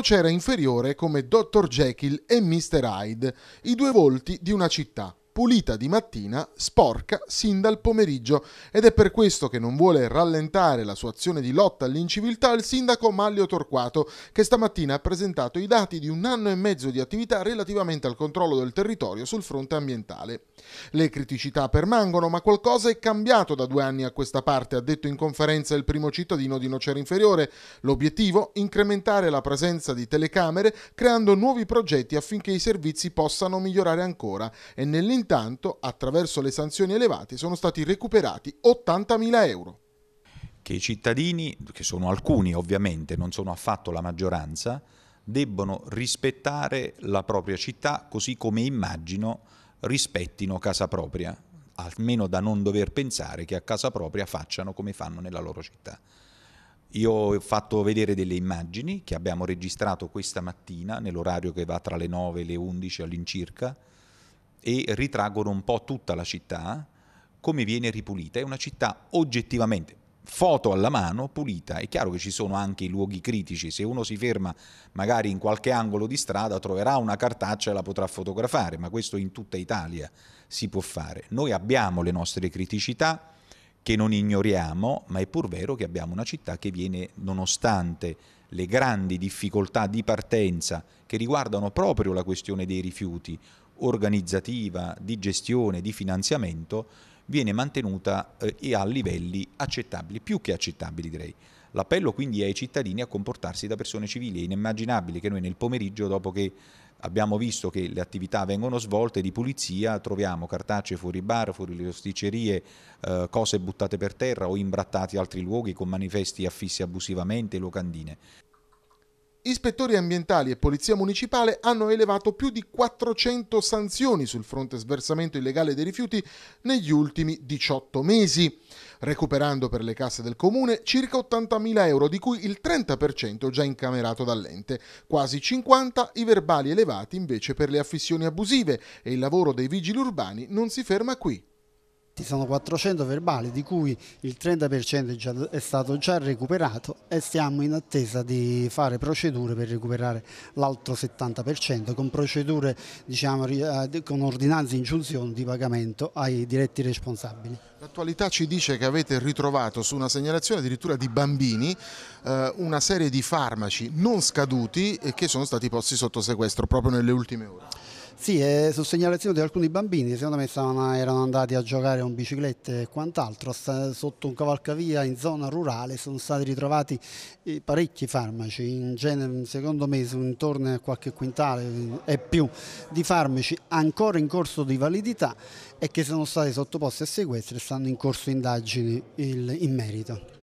c'era inferiore come Dr. Jekyll e Mr. Hyde, i due volti di una città pulita di mattina, sporca sin dal pomeriggio ed è per questo che non vuole rallentare la sua azione di lotta all'inciviltà il sindaco Maglio Torquato, che stamattina ha presentato i dati di un anno e mezzo di attività relativamente al controllo del territorio sul fronte ambientale. Le criticità permangono, ma qualcosa è cambiato da due anni a questa parte, ha detto in conferenza il primo cittadino di Nocera Inferiore. L'obiettivo? Incrementare la presenza di telecamere creando nuovi progetti affinché i servizi possano migliorare ancora e nell'interno intanto, attraverso le sanzioni elevate, sono stati recuperati 80.000 euro. Che i cittadini, che sono alcuni ovviamente, non sono affatto la maggioranza, debbono rispettare la propria città così come immagino rispettino casa propria, almeno da non dover pensare che a casa propria facciano come fanno nella loro città. Io ho fatto vedere delle immagini che abbiamo registrato questa mattina nell'orario che va tra le 9 e le 11 all'incirca e ritraggono un po' tutta la città, come viene ripulita. È una città oggettivamente, foto alla mano, pulita. È chiaro che ci sono anche i luoghi critici, se uno si ferma magari in qualche angolo di strada troverà una cartaccia e la potrà fotografare, ma questo in tutta Italia si può fare. Noi abbiamo le nostre criticità che non ignoriamo, ma è pur vero che abbiamo una città che viene, nonostante le grandi difficoltà di partenza che riguardano proprio la questione dei rifiuti, organizzativa, di gestione, di finanziamento viene mantenuta eh, a livelli accettabili, più che accettabili direi. L'appello quindi è ai cittadini a comportarsi da persone civili. È inimmaginabile che noi nel pomeriggio, dopo che abbiamo visto che le attività vengono svolte di pulizia, troviamo cartacce fuori bar, fuori le rosticerie, eh, cose buttate per terra o imbrattati altri luoghi con manifesti affissi abusivamente, locandine. Ispettori ambientali e polizia municipale hanno elevato più di 400 sanzioni sul fronte sversamento illegale dei rifiuti negli ultimi 18 mesi, recuperando per le casse del comune circa 80.000 euro, di cui il 30% già incamerato dall'ente, quasi 50 i verbali elevati invece per le affissioni abusive e il lavoro dei vigili urbani non si ferma qui sospetti sono 400 verbali, di cui il 30% è stato già recuperato e stiamo in attesa di fare procedure per recuperare l'altro 70%, con procedure diciamo, eh, con ordinanze ingiunzioni di pagamento ai diretti responsabili. L'attualità ci dice che avete ritrovato su una segnalazione addirittura di bambini eh, una serie di farmaci non scaduti e che sono stati posti sotto sequestro proprio nelle ultime ore. Sì, eh, su segnalazione di alcuni bambini secondo me stavano, erano andati a giocare con biciclette e quant'altro, sotto un cavalcavia in zona rurale sono stati ritrovati eh, parecchi farmaci, in genere, secondo me sono intorno a qualche quintale e eh, più di farmaci ancora in corso di validità e che sono stati sottoposti a sequestro e stanno in corso indagini in merito.